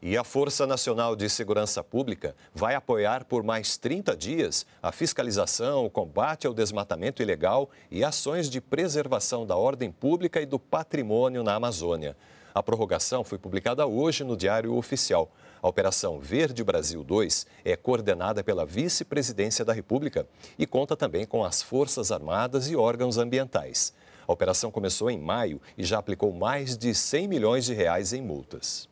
E a Força Nacional de Segurança Pública vai apoiar por mais 30 dias a fiscalização, o combate ao desmatamento ilegal e ações de preservação da ordem pública e do patrimônio na Amazônia. A prorrogação foi publicada hoje no Diário Oficial. A Operação Verde Brasil 2 é coordenada pela Vice-Presidência da República e conta também com as Forças Armadas e órgãos ambientais. A operação começou em maio e já aplicou mais de 100 milhões de reais em multas.